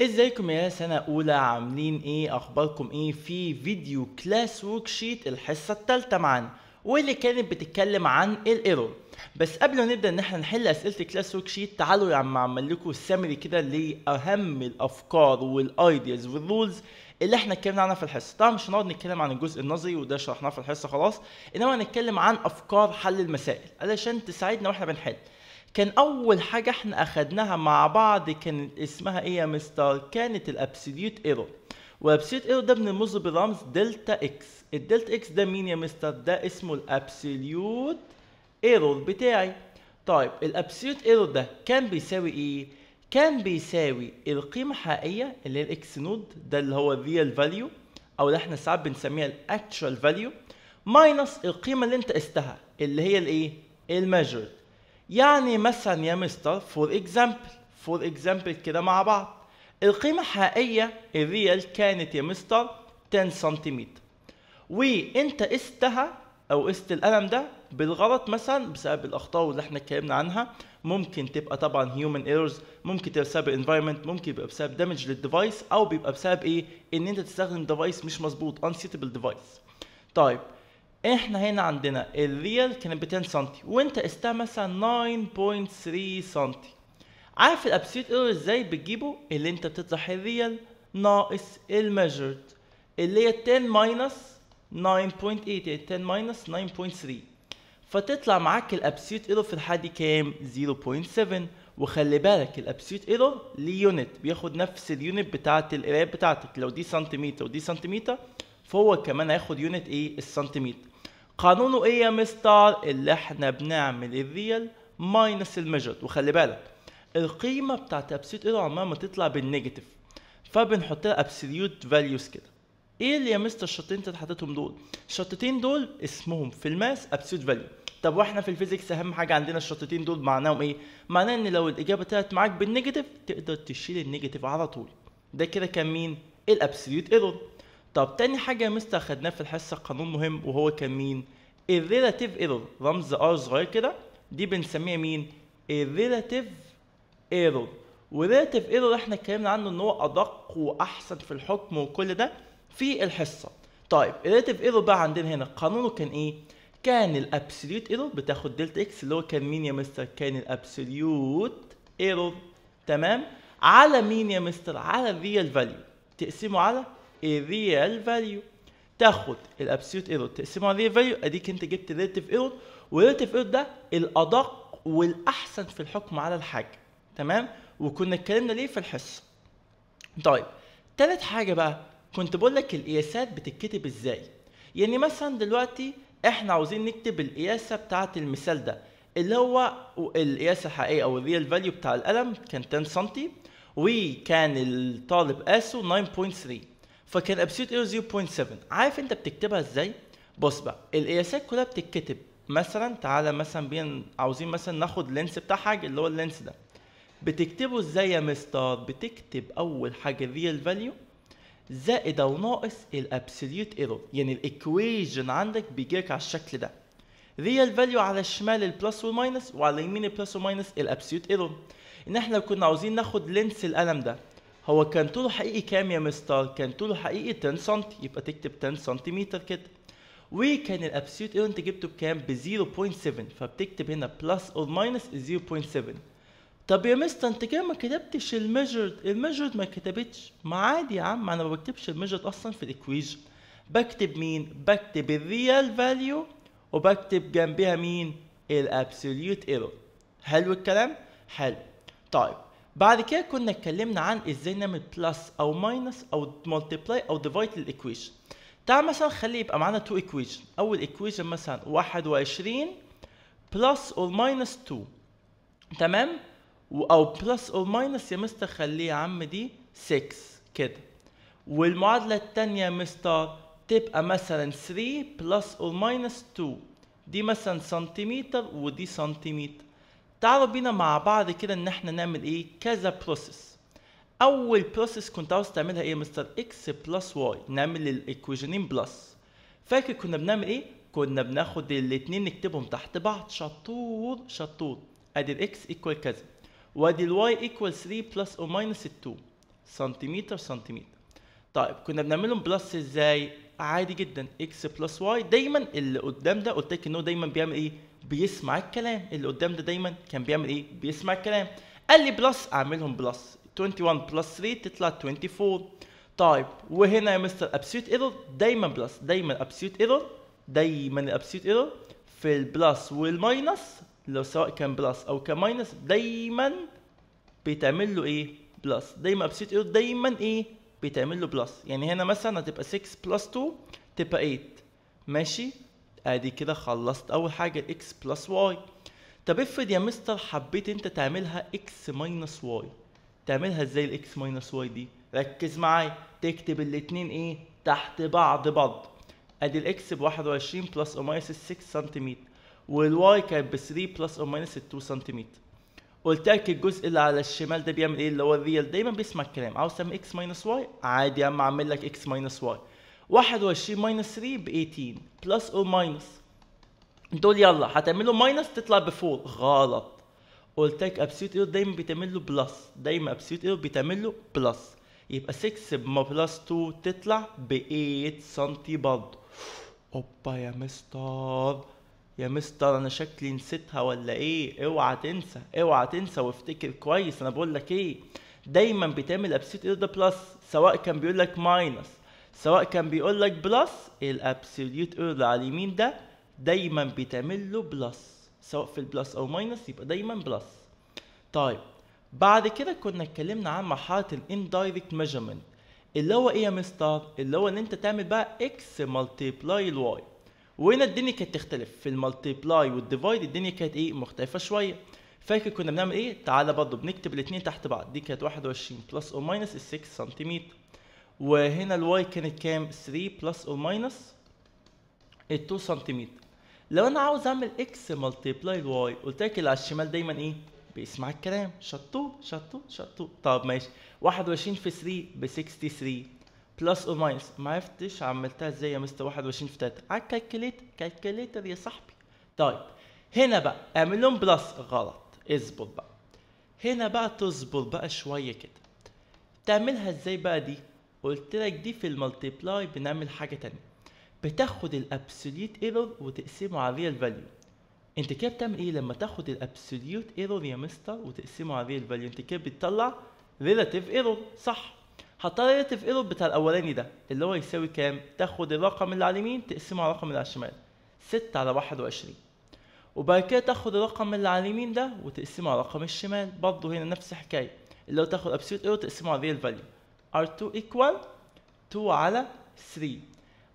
ازيكم يا سنة أولى عاملين ايه أخباركم ايه في فيديو كلاس شيت الحصة التالتة معانا واللي كانت بتتكلم عن الايرور بس قبل ما نبدا ان احنا نحل اسئله كلاس ورك شيت تعالوا يا عم اعمل لكم السمري كده لاهم الافكار والايدياز والرولز اللي احنا اتكلمنا عنها في الحصه طبعا مش هنقعد نتكلم عن الجزء النظري وده شرحناه في الحصه خلاص انما هنتكلم عن افكار حل المسائل علشان تساعدنا واحنا بنحل كان اول حاجه احنا اخدناها مع بعض كان اسمها ايه يا مستر كانت الابسوليوت ايرور وابسوليوت ايرور ده بنرمزه برمز دلتا اكس الدلتا اكس ده مين يا مستر ده اسمه الابسوليوت ايرور بتاعي طيب الابسوليوت ايرور ده كان بيساوي ايه كان بيساوي القيمه الحقيقيه اللي هي الاكس نود ده اللي هو الريال فاليو او اللي احنا ساعات بنسميها الاكتشوال فاليو ماينص القيمه اللي انت قستها اللي هي الايه الميجرد يعني مثلا يا مستر فور اكزامبل فور اكزامبل كده مع بعض القيمة الحقيقية الريال كانت يا مستر 10 سنتيمتر وانت قستها او قست القلم ده بالغلط مثلا بسبب الاخطاء اللي احنا اتكلمنا عنها ممكن تبقى طبعا هيومن ايرورز ممكن تبقى بسبب انفايرمنت ممكن يبقى بسبب دامج للديفايس او بيبقى بسبب ايه ان انت تستخدم ديفايس مش مظبوط انسيتبل ديفايس طيب احنا هنا عندنا الريال كانت ب 10 سم وانت قستها مثلا 9.3 سم عارف الابسوليوت ايرور ازاي بتجيبه اللي انت بتطرح الريال ناقص الميجرد اللي هي 10 ماينس 9.8 10 ماينس 9.3 فتطلع معاك الابسوليوت ايرور في الحاله دي كام 0.7 وخلي بالك الابسوليوت ايرور ليه يونت بياخد نفس اليونت بتاعه القرايه بتاعتك لو دي سنتيمتر ودي سنتيمتر فهو كمان هياخد يونت ايه السنتيمتر قانونه ايه يا مستر اللي احنا بنعمل الريال ماينس الميجر وخلي بالك القيمه بتاعت ابسوليوت ايرور عمال ما تطلع بالنيجاتيف فبنحط لها ابسوليوت فاليوز كده ايه اللي يا مستر الشرطين انت حطيتهم دول الشرطتين دول اسمهم في الماس ابسوليوت فاليو طب واحنا في الفيزيكس اهم حاجه عندنا الشرطتين دول معناهم ايه معناه ان لو الاجابه طلعت معاك بالنيجاتيف تقدر تشيل النيجاتيف على طول ده كده كان مين الابسوليوت ايرور طب تاني حاجة يا مستر خدناها في الحصة قانون مهم وهو كان مين؟ الريلاتيف ايرور رمز ار صغير كده دي بنسميها مين؟ الريلاتيف ايرور وريلاتيف ايرور احنا اتكلمنا عنه ان هو ادق واحسن في الحكم وكل ده في الحصة. طيب الريلاتيف ايرور بقى عندنا هنا قانونه كان ايه؟ كان الابسوليوت ايرور بتاخد دلتا اكس اللي هو كان مين يا مستر؟ كان الابسوليوت ايرور تمام؟ على مين يا مستر؟ على الريال فاليو تقسمه على الريال فاليو تاخد الابسولوت ايرور تقسمه على الريال فاليو اديك انت جبت الريلاتيف ايرور والريلاتيف ايرور ده الادق والاحسن في الحكم على الحاجه تمام وكنا اتكلمنا ليه في الحصه طيب تالت حاجه بقى كنت بقول لك القياسات بتتكتب ازاي يعني مثلا دلوقتي احنا عاوزين نكتب القياسه بتاعه المثال ده اللي هو القياسه الحقيقيه او الريال فاليو بتاع القلم كان 10 سم وكان الطالب قاسه 9.3 فكان ابسوليوت ايرور 0.7 عارف انت بتكتبها ازاي بص بقى القياسات كلها بتتكتب مثلا تعالى مثلا بين عاوزين مثلا ناخد لينس بتاع حاجه اللي هو اللينس ده بتكتبه ازاي يا مستر بتكتب اول حاجه الريال فاليو زائد او ناقص الابسوليوت ايرور يعني الايكويجن عندك بيجيلك على الشكل ده ريال فاليو على الشمال البلس والماينس وعلى اليمين البلس والماينس الابسوليوت ايرور ان احنا لو كنا عاوزين ناخد لينس القلم ده هو كان طوله حقيقي كام يا مستر؟ كان طوله حقيقي 10 سم يبقى تكتب 10 سنتيمتر كده وكان الابسوليوت ايرور انت جبته بكام؟ ب 0.7 فبتكتب هنا بلس اور ماينس 0.7 طب يا مستر انت كده ما كتبتش الميجرد الميجرد ما كتبتش ما عادي يا عم انا ما بكتبش الميجرد اصلا في الايكويجن بكتب مين بكتب الريال فاليو وبكتب جنبها مين الابسوليوت ايرور حلو الكلام حلو طيب بعد كده كنا اتكلمنا عن ازاي نعمل بلس او ماينس او ملتبلاي او ديفايد للايكويشن تعال مثلا خلي يبقى معانا تو ايكويشن اول ايكويشن مثلا 21 بلس اور ماينس 2 تمام او بلس اور ماينس يا مستر خليه يا عم دي 6 كده والمعادله التانية يا مستر تبقى مثلا 3 بلس اور ماينس 2 دي مثلا سنتيمتر ودي سنتيمتر تعالوا بينا مع بعض كده ان احنا نعمل ايه كذا بروسيس اول بروسيس كنت عاوز تعملها ايه يا مستر اكس بلس واي نعمل الايكويشنين بلس فاكر كنا بنعمل ايه كنا بناخد الاتنين نكتبهم تحت بعض شطور شطور ادي الاكس ايكوال كذا وادي الواي ايكوال 3 بلس او ماينس 2 سنتيمتر سنتيمتر طيب كنا بنعملهم بلس ازاي عادي جدا اكس بلس واي دايما اللي قدام ده قلت لك ان هو دايما بيعمل ايه بيسمع الكلام اللي قدام ده دايما كان بيعمل ايه بيسمع الكلام قال لي بلس اعملهم بلس 21 بلس 3 تطلع 24 طيب وهنا يا مستر ابسيوت ايرور دايما بلس دايما ابسيوت ايرور دايما الابسوليوت ايرور في البلس والماينس لو سواء كان بلس او كان ماينس دايما بيتعمل له ايه بلس دايما ابسيوت ايرور دايما ايه بيتعمل له بلس يعني هنا مثلا هتبقى 6 بلس 2 تبقى 8 ماشي ادي كده خلصت اول حاجه الاكس بلس واي طب افرض يا مستر حبيت انت تعملها اكس ماينس واي تعملها ازاي الاكس ماينس واي دي ركز معايا تكتب الاتنين ايه تحت بعض بعض ادي الاكس ب 21 بلس او ماينس 6 سنتيمتر والواي كانت ب 3 بلس او ماينس 2 سنتيمتر قلت لك الجزء اللي على الشمال ده بيعمل ايه اللي هو الريال دايما بيسمع الكلام عاوز تعمل اكس ماينس واي عادي يا عم اعمل لك اكس ماينس واي 21 ماينس 3 ب 18 بلس او ماينس دول يلا هتعملوا ماينس تطلع 4 غلط قلت لك ابسيوت ايرور دايما بيتعمل له بلس دايما ابسيوت ايرور بيتعمل له بلس يبقى 6 ما بلس 2 تطلع ب 8 سم برضه اوبا يا مستر يا مستر انا شكلي نسيتها ولا ايه اوعى تنسى اوعى تنسى وافتكر كويس انا بقول لك ايه دايما بيتعمل ابسيوت ايرور ده بلس سواء كان بيقول لك ماينس سواء كان بيقول لك بلس الابسوليوت اوردر على اليمين ده دايما بيتعمل له بلس سواء في البلس او ماينس يبقى دايما بلس طيب بعد كده كنا اتكلمنا عن مرحله الاندايركت ميجرمنت اللي هو ايه يا مستر اللي هو ان انت تعمل بقى اكس ملتبلاي الواي وهنا الدنيا كانت تختلف في الملتبلاي والديفايد الدنيا كانت ايه مختلفه شويه فاكر كنا بنعمل ايه تعالى برضه بنكتب الاثنين تحت بعض دي كانت 21 بلس او ماينس 6 سنتيمتر وهنا الواي كانت كام 3 بلس او ماينس 2 سنتيمتر لو انا عاوز اعمل اكس ملتبلاي الواي قلت لك اللي على الشمال دايما ايه بيسمع الكلام شطو شطو شطو طب ماشي 21 في 3 ب 63 بلس او ماينس ما عرفتش عملتها ازاي يا مستر 21 في 3 على الكالكليتر كالكليتر يا صاحبي طيب هنا بقى اعمل لهم بلس غلط اظبط بقى هنا بقى تظبط بقى شويه كده تعملها ازاي بقى دي قلت لك دي في المالتيبلاي بنعمل حاجه تانية بتاخد الابسوليوت ايرور وتقسمه على الريال فاليو انت كده بتعمل ايه لما تاخد الابسوليوت ايرور يا مستر وتقسمه على الريال فاليو انت كده بتطلع ريلاتيف ايرور صح هتطلع ريلاتيف ايرور بتاع الاولاني ده اللي هو يساوي كام تاخد الرقم اللي على اليمين تقسمه على الرقم اللي على الشمال 6 على 21 وبعد كده تاخد الرقم اللي على اليمين ده وتقسمه على الرقم الشمال برضه هنا نفس الحكايه اللي هو تاخد ابسوليوت ايرور تقسمه على الريال فاليو R2 equal 2 على 3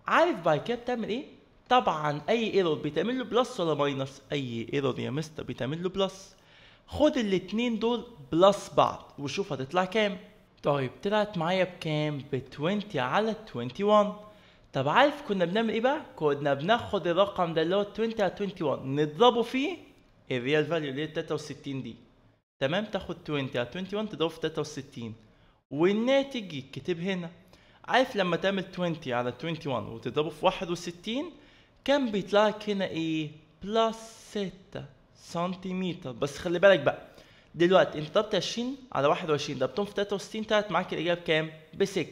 عارف بعد كده بتعمل ايه؟ طبعا اي ايرور بيتعمل له بلس ولا ماينس؟ اي ايرور يا مستر بيتعمل له بلس خد الاتنين دول بلس بعض وشوف هتطلع كام طيب طلعت معايا بكام؟ ب 20 على 21 طب عارف كنا بنعمل ايه بقى؟ كنا بناخد الرقم ده اللي هو 20 على 21 نضربه فيه الريال فاليو اللي هي 63 دي تمام تاخد 20 على 21 تضرب في 63 والناتج يتكتب هنا عارف لما تعمل 20 على 21 وتضربه في 61 كان بيطلع لك هنا ايه بلس 6 سنتيمتر بس خلي بالك بقى دلوقتي انت ضربت 20 على 21 ضربتهم في 63 طلعت معاك الاجابه بكام ب 6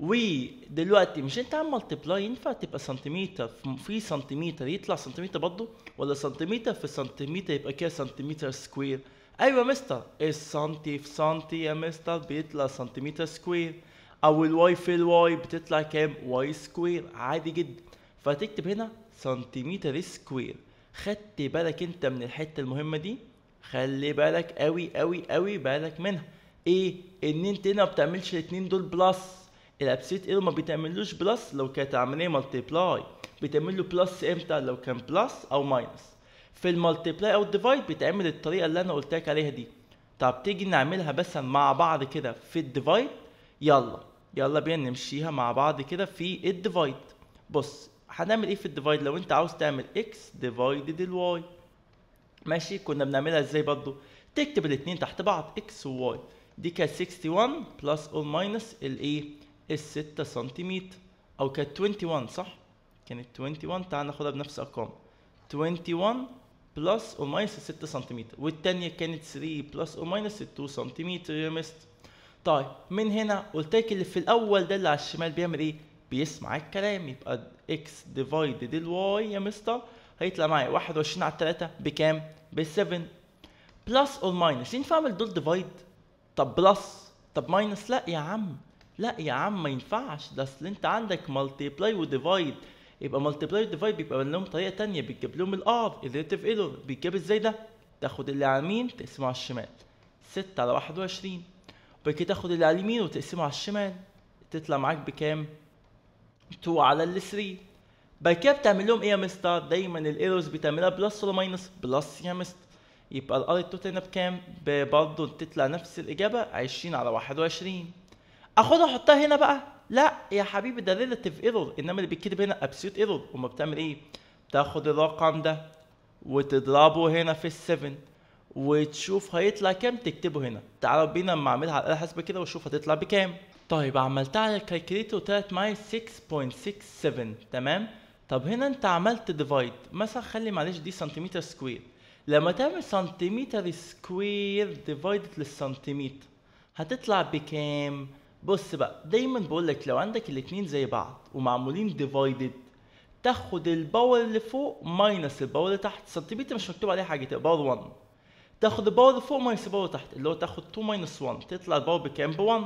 ودلوقتي مش انت عم ملتبلاي ينفع تبقى سنتيمتر في سنتيمتر يطلع سنتيمتر برضه ولا سنتيمتر في سنتيمتر يبقى كده سنتيمتر سكوير ايوه مستر السنتي في سنتي يا مستر بيطلع سنتيمتر سكوير او الواي في الواي بتطلع كام واي سكوير عادي جدا فتكتب هنا سنتيمتر سكوير خدت بالك انت من الحته المهمه دي خلي بالك قوي قوي قوي بالك منها ايه ان انت هنا ما بتعملش الاتنين دول بلس الابسيت ايرو ما بتعملوش بلس لو كانت عمليه بلاي بتعمل له بلس امتى لو كان بلس او ماينس في المالتي بلاي او الديفايد بيتعمل الطريقه اللي انا قلت لك عليها دي طب تيجي نعملها بس مع بعض كده في الديفايد يلا يلا بينا نمشيها مع بعض كده في الديفايد بص هنعمل ايه في الديفايد لو انت عاوز تعمل اكس ديفايدد الواي ماشي كنا بنعملها ازاي برضه تكتب الاثنين تحت بعض اكس وواي دي كانت 61 بلس او ماينس الايه ال 6 سنتيمتر او كانت 21 صح كانت 21 تعال ناخدها بنفس الارقام 21 بلس او ماينس 6 سنتيمتر والتانية كانت 3 بلس او ماينس 2 سنتيمتر يا مستر طيب من هنا قلت لك اللي في الاول ده اللي على الشمال بيعمل ايه بيسمع الكلام يبقى اكس ديفايدد الواي يا مستر هيطلع معايا 21 على 3 بكام ب 7 بلس او ماينس ينفع اعمل دول ديفايد طب بلس طب ماينس لا يا عم لا يا عم ما ينفعش ده اصل انت عندك بلاي وديفايد يبقى مالتبلاير ديفايد بيبقى لهم طريقه تانية بتجيب لهم الار الريليتيف ايرور بيتجاب ازاي ده تاخد اللي على اليمين تقسمه على الشمال 6 على 21 وبعد كده تاخد اللي على اليمين وتقسمه على الشمال تطلع معاك بكام 2 على ال 3 بعد كده بتعمل لهم ايه يا مستر دايما الايرورز بتعملها بلس ولا ماينس بلس يا مستر يبقى الار التوتال هنا بكام برضه تطلع نفس الاجابه 20 على 21 اخدها احطها هنا بقى لا يا حبيبي ده ريلاتيف ايرور انما اللي بيتكتب هنا ابسيوت ايرور وما بتعمل ايه؟ تاخد الرقم ده وتضربه هنا في السفن وتشوف هيطلع كام تكتبه هنا تعالوا بينا اما اعملها على الاله كده واشوف هتطلع بكام طيب عملتها على الكالكوليتر وطلعت معايا 6.67 تمام طب هنا انت عملت ديفايد مثلا خلي معلش دي سنتيمتر سكوير لما تعمل سنتيمتر سكوير ديفايد للسنتيمتر هتطلع بكام بص بقى دايما بقول لك لو عندك الاتنين زي بعض ومعمولين ديفايدد تاخد الباور اللي فوق ماينس الباور اللي تحت سنتيمتر مش مكتوب عليه حاجه تبقى باور 1 تاخد الباور اللي فوق ماينس الباور اللي تحت اللي هو تاخد 2 ماينس 1 تطلع الباور بكام ب 1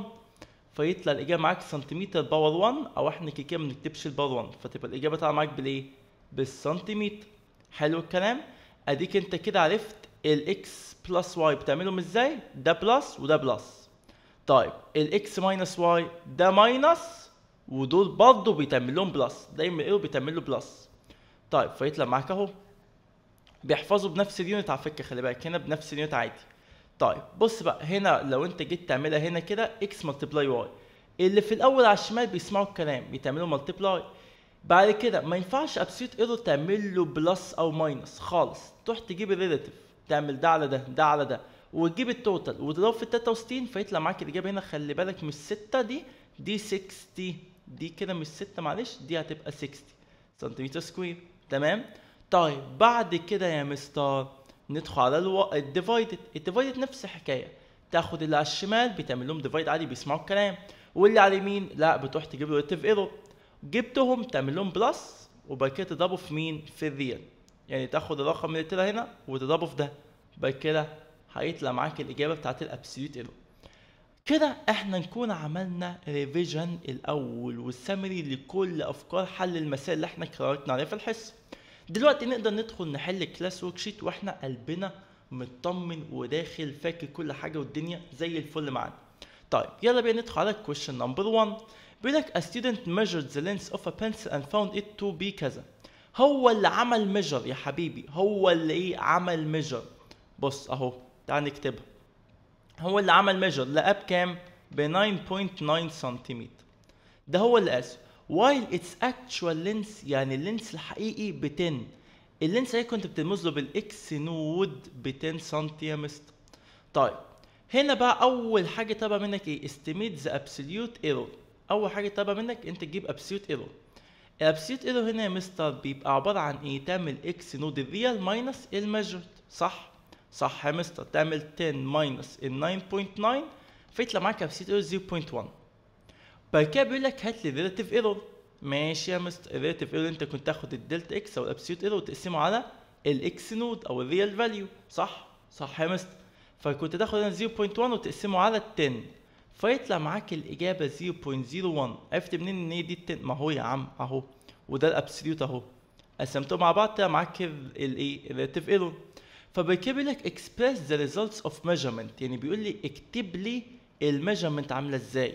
فيطلع الاجابه معاك سنتيمتر باور 1 او احنا كده كده ما بنكتبش الباور 1 فتبقى الاجابه طالعه معاك بالايه؟ بالسنتيمتر حلو الكلام اديك انت كده عرفت الاكس بلس واي بتعملهم ازاي ده بلس وده بلس طيب الاكس ماينس واي ده ماينس ودول برضه بيتعمل لهم بلس دايما ايرور بيتعمل له بلس طيب فيطلع معاك اهو بيحفظوا بنفس اليونت على فكره خلي بالك هنا بنفس اليونت عادي طيب بص بقى هنا لو انت جيت تعملها هنا كده اكس ملتبلاي واي اللي في الاول على الشمال بيسمعوا الكلام بيتعملوا ملتبلاي بعد كده ما ينفعش ابسيوت ايرور تعمل له بلس او ماينس خالص تروح تجيب الريلاتيف تعمل ده على ده ده على ده وتجيب التوتال وتضرب في 63 فيطلع معاك الاجابه هنا خلي بالك مش 6 دي دي 60 دي كده مش 6 معلش دي هتبقى 60 سنتيمتر سكوير تمام طيب بعد كده يا مستر ندخل على الديفايدد الديفايدد نفس الحكايه تاخد اللي على الشمال بتعمل لهم ديفايد عادي بيسمعوا الكلام واللي على اليمين لا بتروح تجيب له ريتيف ايرور جبتهم تعمل لهم بلس وبعد كده تضربه في مين في الريال يعني تاخد الرقم اللي طلع هنا وتضربه في ده بعد كده هيطلع معاك الاجابه بتاعت الابسوليوت ايرور كده احنا نكون عملنا ريفيجن الاول والسمري لكل افكار حل المسائل اللي احنا قررنا عليها في الحصه دلوقتي نقدر ندخل نحل كلاس ورك شيت واحنا قلبنا مطمن وداخل فاكر كل حاجه والدنيا زي الفل معانا طيب يلا بينا ندخل على الكويشن نمبر 1 بيقول لك a student measured the length of a pencil and found it to be كذا هو اللي عمل ميجر يا حبيبي هو اللي ايه عمل ميجر بص اهو تعال نكتبها هو اللي عمل ميجر لاب كام ب 9.9 سنتيمتر ده هو اللي وايل اتس اكتشوال لينس يعني اللينس الحقيقي ب 10 اللينس اللي كنت بتلمس له بالاكس نود ب 10 سنتيمتر طيب هنا بقى اول حاجه طالبه منك ايه استيميت ذا ابسوليوت ايرور اول حاجه طالبه منك انت تجيب ابسوليوت ايرور الابسوليوت ايرور هنا يا مستر بيبقى عباره عن ايه تعمل اكس نود الريال ماينس الميجرد صح صح يا مستر تعمل 10 ماينس ال 9.9 فيطلع معاك كاباسيتي ايرور 0.1 بعد كده بيقول لك هات لي ريلاتيف ايرور ماشي يا مستر الريلاتيف ايرور انت كنت تاخد الدلتا اكس او الابسيوت ايرور وتقسمه على الاكس نود او الريال فاليو صح صح يا مستر فكنت تاخد هنا 0.1 وتقسمه على 10 فيطلع معاك الاجابه 0.01 عرفت منين ان هي دي 10 ما هو يا عم اهو وده الابسوليوت اهو قسمتهم مع بعض طلع معاك الايه الريلاتيف ايرور فبيكتب لك اكسبريس ذا ريزلتس اوف ميجرمنت يعني بيقول لي اكتب لي الميجرمنت عامله ازاي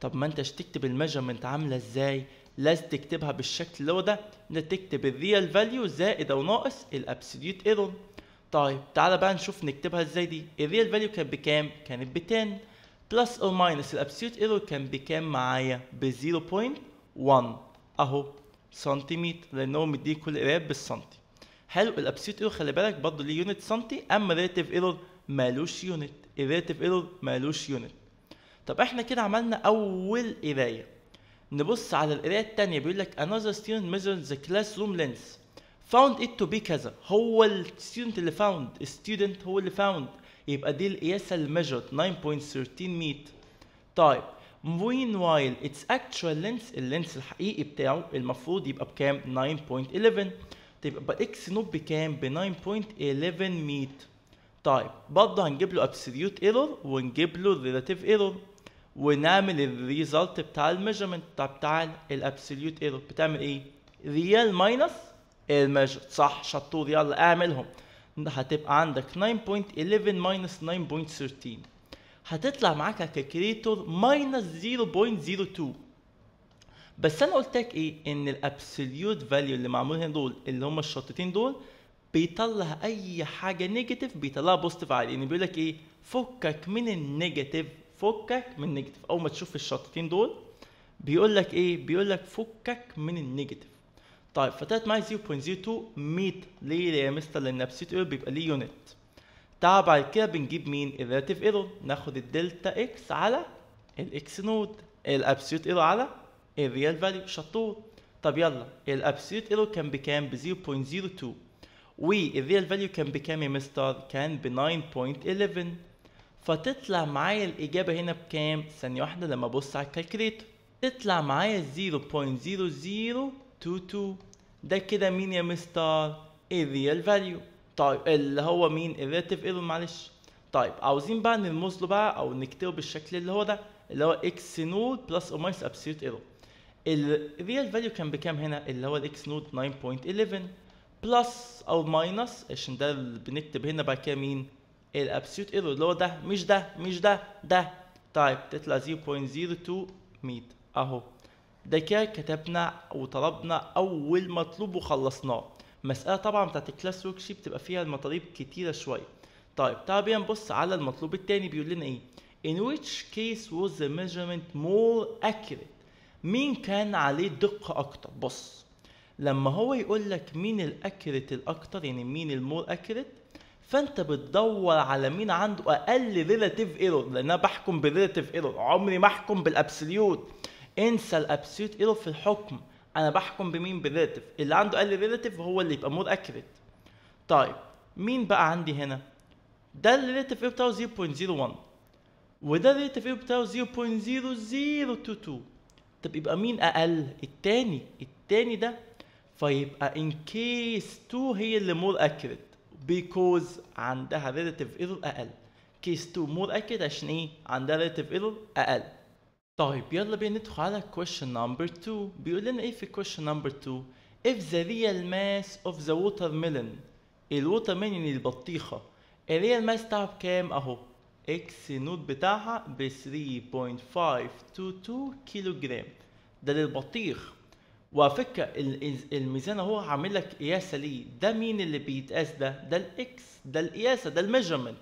طب ما انتش تكتب الميجرمنت عامله ازاي لازم تكتبها بالشكل اللي هو ده انت تكتب الريال فاليو زائد او ناقص الابسوليوت ايرور طيب تعالى بقى نشوف نكتبها ازاي دي الريال فاليو كانت بكام كانت ب 10 بلس او ماينس الابسوليوت ايرور كان بكام معايا ب 0.1 اهو سنتيمتر لان هو مديك كل قراب بالسنتي حلو الابسيوت ايرور خلي بالك برضه ليه يونت سنتي اما ريليتيف ايرور مالوش يونت الريليتيف ايرور مالوش يونت طب احنا كده عملنا اول قرايه نبص على القرايه الثانيه بيقول لك another student measured the classroom length found it to be كذا هو الستودنت اللي فاوند student هو اللي فاوند يبقى دي القياسه اللي measured 9.13 متر طيب وين وايل اتس اكتشوال لينس اللينس الحقيقي بتاعه المفروض يبقى بكام 9.11 تبقى اكس نوب بكام ب 9.11 ميت طيب برضه هنجيب له ابسوليوت ايرور ونجيب له الريلاتيف ايرور ونعمل الريزلت بتاع الميجرمنت طب تعال الابسوليوت ايرور بتعمل ايه ريال ماينس الميجر صح شطور يلا اعملهم هتبقى عندك 9.11 ماينس 9.13 هتطلع معاك ككريتور ماينس 0.02 بس انا قلت لك ايه ان الابسوليوت فاليو اللي معمول هنا دول اللي هم الشطتين دول بيطلع اي حاجه نيجاتيف بيطلعها بوزيتيف عادي يعني بيقول لك ايه فكك من النيجاتيف فكك من النيجاتيف اول ما تشوف الشطتين دول بيقول لك ايه بيقول لك فكك من النيجاتيف طيب فطلعت معايا 0.02 ميت ليه يا مستر لان ابسوليوت ايرور بيبقى ليه يونت طيب، تعال بعد كده بنجيب مين الريلاتيف ايرور ناخد الدلتا اكس على الاكس نود الابسوليوت ايرور على الريال فاليو شطور طب يلا الابسوليوت ايرور كان بكام ب 0.02 والريال فاليو كان بكام يا مستر كان ب 9.11 فتطلع معايا الاجابه هنا بكام ثانيه واحده لما ابص على الكالكوليتر تطلع معايا 0.0022 ده كده مين يا مستر الريال فاليو طيب اللي هو مين الريلاتيف ايرور معلش طيب عاوزين بقى نرمز له بقى او نكتبه بالشكل اللي هو ده اللي هو اكس نود بلس او ماينس ابسوليوت ايرور الريال فاليو كان بكام هنا اللي هو الاكس نود 9.11 بلس او ماينس عشان ده بنكتب هنا بعد كده مين الابسولوت ايرور اللي هو ده مش ده مش ده ده طيب تطلع 0.02 ميت اهو ده كده كتبنا وطلبنا اول مطلوب وخلصناه مساله طبعا بتاعت الكلاس ورك شيب بتبقى فيها المطالب كتيره شويه طيب تعال بينا نبص على المطلوب التاني بيقول لنا ايه in which case was the measurement more accurate مين كان عليه دقه اكتر بص لما هو يقول لك مين الاكرت الاكتر يعني مين المور اكرت فانت بتدور على مين عنده اقل ريلاتيف ايرور لان انا بحكم بالريلاتيف ايرور عمري ما احكم بالابسوليوت انسى الابسوليوت ايرور في الحكم انا بحكم بمين بالريلاتيف اللي عنده اقل ريلاتيف هو اللي يبقى مور اكريت طيب مين بقى عندي هنا ده الريلاتيف ايرور بتاعه 0.01 وده الريلاتيف ايرور بتاعه 0.0022 طب يبقى مين اقل التاني التاني ده فيبقى ان كيس 2 هي اللي مور اكيوريت بيكوز عندها ريلاتيف ايرور اقل كيس 2 مور اكيوريت عشان ايه عندها ريلاتيف ايرور اقل طيب يلا بينا ندخل على question number 2 بيقول لنا ايه في question number 2 if the real mass of the watermelon الوتر ميلون البطيخة الريال ماس بتاعها بكام اهو اكس نود بتاعها ب 3.522 كيلو جرام ده للبطيخ وعلى فكره الميزان اهو عامل لك قياسه ليه ده مين اللي بيتقاس ده ده الاكس ده القياسه ده الميجرمنت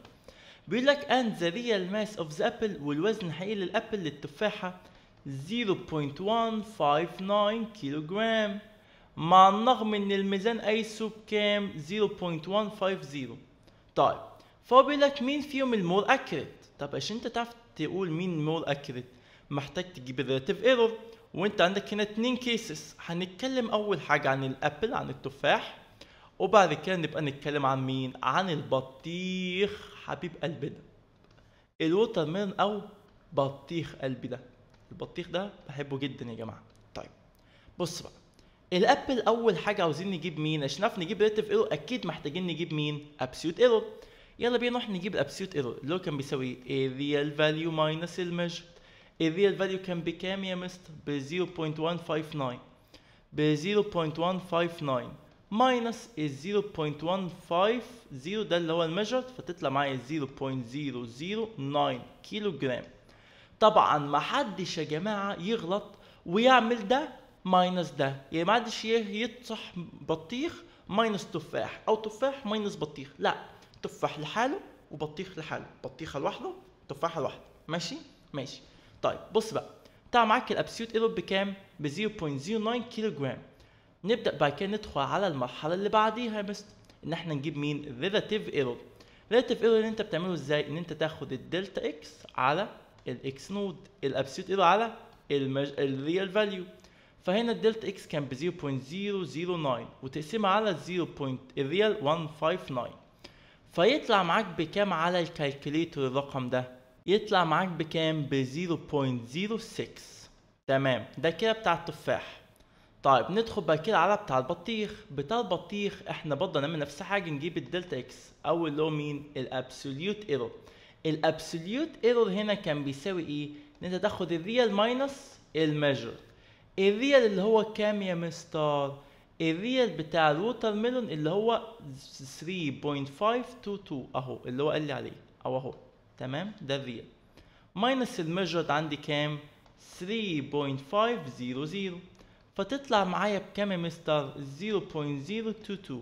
بيقول لك ان ذا ريال ماس اوف ذا ابل والوزن الحقيقي للابل للتفاحه 0.159 كيلو جرام مع النغم ان الميزان قايسه بكام 0.150 طيب فهو لك مين فيهم المور اكريت طب عشان انت تعرف تقول مين مور اكريت محتاج تجيب الريلاتيف ايرور وانت عندك هنا اتنين كيسز هنتكلم اول حاجه عن الابل عن التفاح وبعد كده نبقى نتكلم عن مين عن البطيخ حبيب قلبنا الوتر ميرن او بطيخ قلبي ده البطيخ ده بحبه جدا يا جماعه طيب بص بقى الابل اول حاجه عاوزين نجيب مين عشان نعرف نجيب ريلاتيف ايرور اكيد محتاجين نجيب مين ابسيوت ايرور يلا بينا نروح نجيب الابسوليوت ايرور اللي هو كان بيساوي الريال فاليو ماينس اي الريال فاليو كان بكام يا مستر ب 0.159 ب 0.159 ماينس 0.150 ده اللي هو المجد فتطلع معايا 0.009 كيلو جرام طبعا ما حدش يا جماعه يغلط ويعمل ده ماينس ده يعني ما حدش يطرح بطيخ ماينس تفاح او تفاح ماينس بطيخ لا تفاح لحاله وبطيخ لحاله بطيخه لوحده تفاحه لوحده ماشي ماشي طيب بص بقى بتاع معاك الابسيوت ايرور بكام ب 0.09 كيلو جرام نبدا بعد كده ندخل على المرحله اللي بعديها يا مستر ان احنا نجيب مين ريلاتيف ايرور ريلاتيف ايرور اللي انت بتعمله ازاي ان انت تاخد الدلتا اكس على الاكس نود الابسيوت ايرور على المج... الريال فاليو فهنا الدلتا اكس كان ب 0.009 وتقسمها على 0. الريال 159 فيطلع معاك بكام على الكالكوليتر الرقم ده يطلع معاك بكام ب 0.06 تمام ده كده بتاع التفاح طيب ندخل بقى كده على بتاع البطيخ بتاع البطيخ احنا برضه نعمل نفس حاجه نجيب الدلتا اكس او اللي هو مين الابسوليوت ايرور الابسوليوت ايرور هنا كان بيساوي ايه ان انت تاخد الريال ماينس الميجر الريال اللي هو كام يا مستر الريال بتاع الووتر ميلون اللي هو 3.522 اهو اللي هو قال لي عليه او اهو تمام ده الريال ماينس المجرد عندي كام 3.500 فتطلع معايا بكام يا مستر 0.022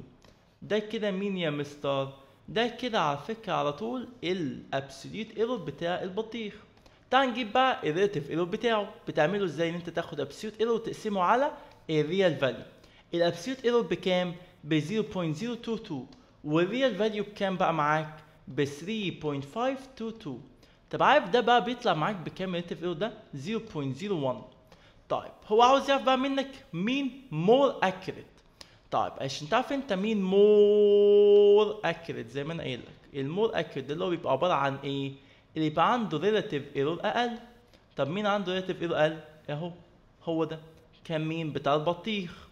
ده كده مين يا مستر ده كده على فكره على طول الابسوليوت ايرور بتاع البطيخ تعال نجيب بقى الريتيف ايرور بتاعه بتعمله ازاي ان انت تاخد ابسوليوت ايرور وتقسمه على الريال فاليو الابسوليت ايرور بكام؟ ب 0.022 والريال فاليو بكام بقى معاك؟ ب 3.522 طب عارف ده بقى بيطلع معاك بكام الريليتيف ايرور ده؟ 0.01 طيب هو عاوز يعرف بقى منك مين مور اكيوريت طيب عشان تعرف انت مين مور اكيوريت زي ما انا قايل لك المور اكيوريت ده اللي هو بيبقى عباره عن ايه؟ اللي يبقى عنده ريلاتيف ايرور اقل طب مين عنده ريلاتيف ايرور اقل؟ اهو هو ده كان مين بتاع البطيخ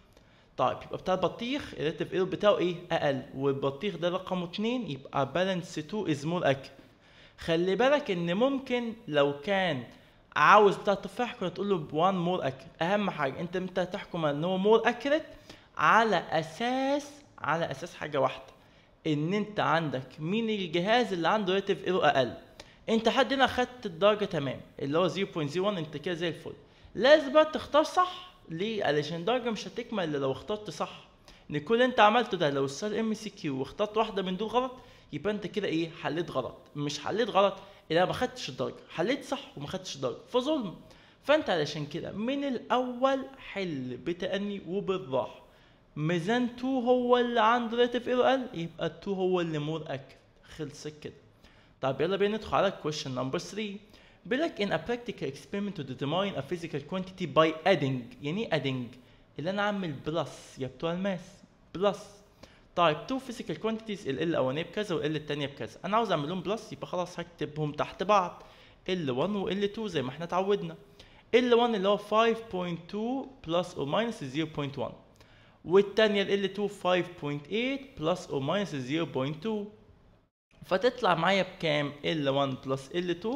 طيب يبقى بتاع البطيخ الريتف ايرور بتاعه ايه اقل والبطيخ ده رقم 2 يبقى بالانس 2 از مور اكل خلي بالك ان ممكن لو كان عاوز بتاع التفاح كنا تقول له 1 مور اكل اهم حاجه انت انت تحكم ان هو مور اكلت على اساس على اساس حاجه واحده ان انت عندك مين الجهاز اللي عنده ريتف ايرور اقل انت حد هنا خدت الدرجه تمام اللي هو 0.01 انت كده زي الفل لازم بقى تختار صح ليه علشان الدرجه مش هتكمل الا لو اخترت صح ان كل اللي انت عملته ده لو السؤال ام سي كيو واخترت واحده من دول غلط يبقى انت كده ايه حليت غلط مش حليت غلط إلا انا ما خدتش الدرجه حليت صح وما خدتش الدرجه فظلم فانت علشان كده من الاول حل بتأني وبالراحه ميزان 2 هو اللي عنده ريتف إيرو قال يبقى 2 هو اللي مور اكد خلصت كده طب يلا بينا ندخل على كويشن نمبر 3 بيقول لك in a practical experiment to determine a physical quantity by adding يعني ايه adding اللي انا اعمل بلس يا بتوع الماس بلس طيب تو physical quantities ال ال اولانيه بكذا وال الثانيه بكذا انا عاوز اعمل لهم بلس يبقى خلاص هكتبهم تحت بعض ال 1 وال 2 زي ما احنا اتعودنا ال 1 اللي هو 5.2 بلس او ماينس 0.1 والثانيه ال 2 5.8 بلس او ماينس 0.2 فتطلع معايا بكام ال 1 بلس ال 2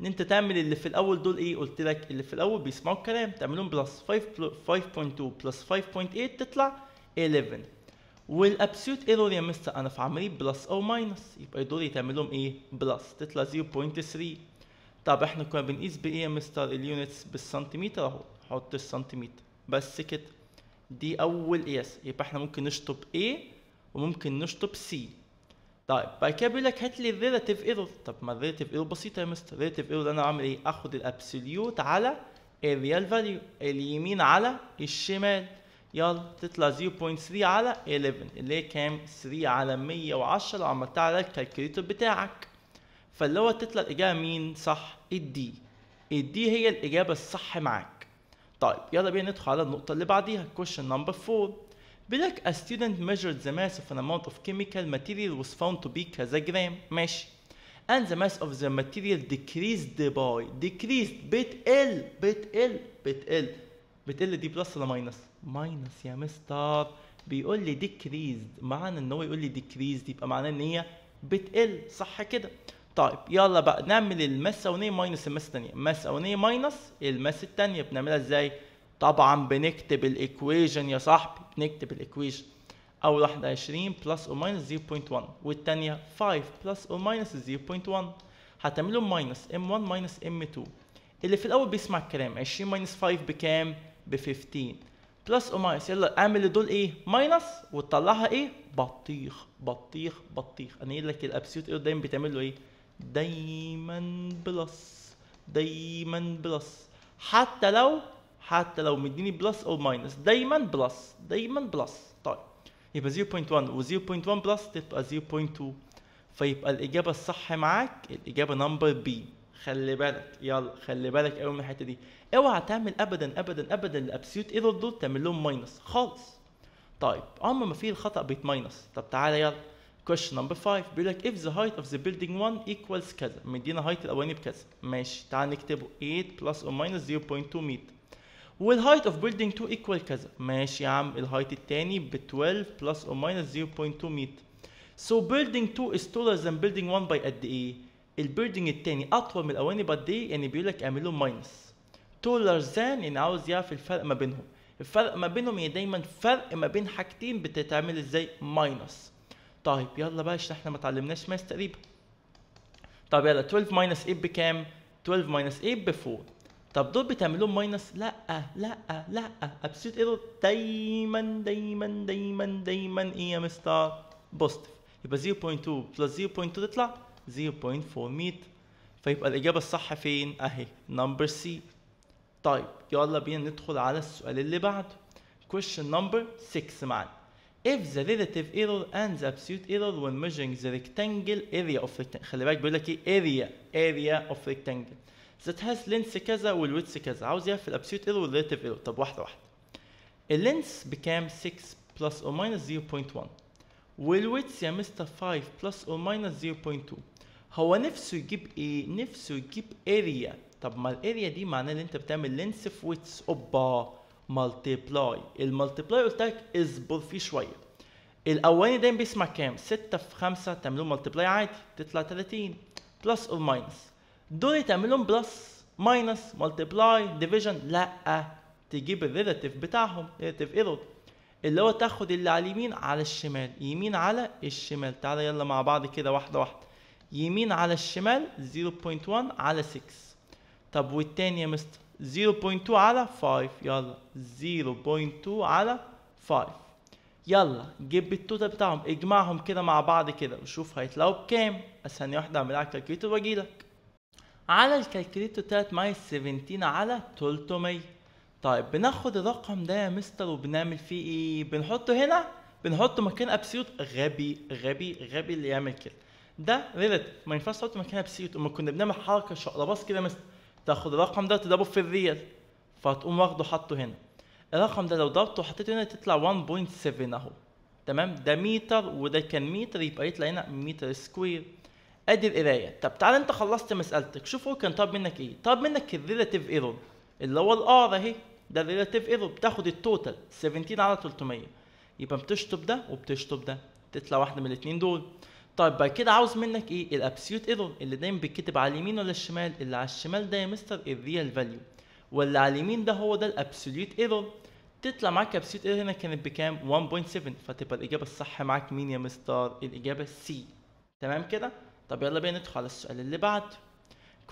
ان انت تعمل اللي في الاول دول ايه قلت لك اللي في الاول بيسمعوا الكلام تعملهم بلس 5.2 بلس 5.8 تطلع 11 والابسوت ايرور يا مستر انا في عمليه بلس او ماينس يبقى دول يتعمل ايه بلس تطلع 0.3 طب احنا كنا بنقيس بايه يا مستر اليونتس بالسنتيمتر اهو حط السنتيمتر بس كده دي اول قياس يبقى احنا ممكن نشطب A وممكن نشطب C طيب بعد كده بيقول لك هات لي الريلاتيف ايرور طب ما الريلاتيف ايرور بسيطه يا مستر الريلاتيف ايرور انا اعمل ايه اخد الابسوليوت على الريال فاليو اليمين على الشمال يلا تطلع 0.3 على 11 اللي هي كام 3 على 110 لو عملتها على الكالكوليتر بتاعك فاللي هو تطلع الاجابه مين صح الدي الدي هي الاجابه الصح معاك طيب يلا بينا ندخل على النقطه اللي بعديها كويشن نمبر 4 بيقولك a student measured the mass of an amount of chemical material was found to be كذا جرام ماشي and the mass of the material decreased by decreased بتقل بتقل بتقل بتقل دي بلس ولا ماينس ماينس يا مستر بيقول لي decreased معنى ان هو يقول لي decreased يبقى معناه ان هي بتقل صح كده طيب يلا بقى نعمل الماس الاولانيه ماينس الماس الثانيه الماس الاولانيه ماينس الماس الثانيه بنعملها ازاي طبعا بنكتب الايكويجن يا صاحبي بنكتب الايكويجن اول واحده 20 بلس او ماينس 0.1 والثانيه 5 بلس او ماينس 0.1 هتعملوا ماينس ام 1 ماينس ام 2 اللي في الاول بيسمع الكلام 20 ماينس 5 بكام ب 15 بلس او ماينس يلا اعمل دول ايه ماينس وتطلعها ايه بطيخ بطيخ بطيخ انا قايل لك الابسيوت ايه دايما بتعمل له ايه دايما بلس دايما بلس حتى لو حتى لو مديني بلس او ماينس دايما بلس دايما بلس طيب يبقى 0.1 و 0.1 بلس تبقى 0.2 فيبقى الاجابه الصح معاك الاجابه نمبر بي خلي بالك يلا خلي بالك قوي من الحته دي اوعى تعمل ابدا ابدا ابدا الابسيوت ايرور دول تعمل لهم ماينس خالص طيب عمر ما في الخطا بيتماينس طب تعالى يلا question نمبر 5 بيقول لك if the height of the building 1 equals كذا مدينا هايت الاولاني بكذا ماشي تعال نكتبه 8 plus or minus 0.2 متر والهايت اوف بيلدينج 2 ايكوال كذا ماشي يا عم الهايت التاني ب 12 بلس او ماينس 0.2 متر سو بيلدينج 2 از تولر ذان بيلدينج 1 باي قد ايه البيلدينج التاني اطول من الاولاني قد ايه e، يعني بيقول لك اعمل له ماينس تولر ذان يعني عاوز يعرف الفرق ما بينهم الفرق ما بينهم هي يعني دايما فرق ما بين حاجتين بتتعمل ازاي ماينس طيب يلا بقى عشان احنا ما اتعلمناش ماس تقريبا طب يلا 12 ماينس 8 بكام 12 ماينس 8 ب 4 طب دول بتعملهم ماينس لا لا لا ابسوليوت ايرور دايما دايما دايما دايما اي ام ستار بوزيتيف يبقى 0.2 بلس 0.2 تطلع 0.4 متر فيبقى الاجابه الصح فين اهي نمبر سي طيب يلا بينا ندخل على السؤال اللي بعده question number 6 معانا if the relative error and the absolute error when measuring the rectangle area of rectangle خلي بالك بيقول لك ايه area area of rectangle ذات هاز لينس كذا والويتس كذا عاوز يعرف الابسوليوت ايرور والريلاتيف ايرور طب واحده واحده اللينس بكام 6 بلس او ماينس 0.1 والويتس يا مستر 5 بلس او ماينس 0.2 هو نفسه يجيب ايه نفسه يجيب اريا طب ما الاريا دي معناه ان انت بتعمل لينس في ويتس اوبا ملتبلاي الملتبلاي قلت لك اصبر فيه شويه الاولاني دايما بيسمع كام 6 في 5 تعملوه ملتبلاي عادي تطلع 30 بلس اور ماينس دول تعملهم بلس ماينس ملتبلاي ديفيجن لا تجيب الريلاتيف بتاعهم ريلاتيف ايرور اللي هو تاخد اللي على اليمين على الشمال يمين على الشمال تعالى يلا مع بعض كده واحده واحده يمين على الشمال 0.1 على 6 طب والتاني يا مستر 0.2 على 5 يلا 0.2 على 5 يلا جيب التوتال بتاعهم اجمعهم كده مع بعض كده وشوف هيطلعوا بكام ثانيه واحده اعملها على الكالكوليتر واجيلك على الكالكليتو 3 17 على 300 طيب بناخد الرقم ده يا مستر وبنعمل فيه ايه بنحطه هنا بنحطه مكان ابسيوت غبي غبي غبي اللي يعمل كده ده ريلت ما ينفعش تحطه مكان ابسيوت اما كنا بنعمل حركه شقلباص كده مستر تاخد الرقم ده تضربه في الريال فهتقوم واخده حاطه هنا الرقم ده لو ضربته وحطيته هنا تطلع 1.7 اهو تمام ده متر وده كان متر يبقى يطلع هنا متر سكوير ادي القرايه طب تعال انت خلصت مسالتك شوف هو كان طالب منك ايه طالب منك الريلاتيف ايرور اللي هو الار اهي ده الريلاتيف ايرور بتاخد التوتال 17 على 300 يبقى بتشطب ده وبتشطب ده تطلع واحده من الاثنين دول طيب بعد كده عاوز منك ايه الابسيوت ايرور اللي دايما بيتكتب على اليمين ولا الشمال اللي على الشمال ده يا مستر الريال فاليو واللي على اليمين ده هو ده الابسوليوت ايرور تطلع معاك ابسوليوت ايرور هنا كانت بكام 1.7 فتبقى الاجابه الصح معاك مين يا مستر الاجابه سي تمام كده طب يلا بينا ندخل على السؤال اللي بعده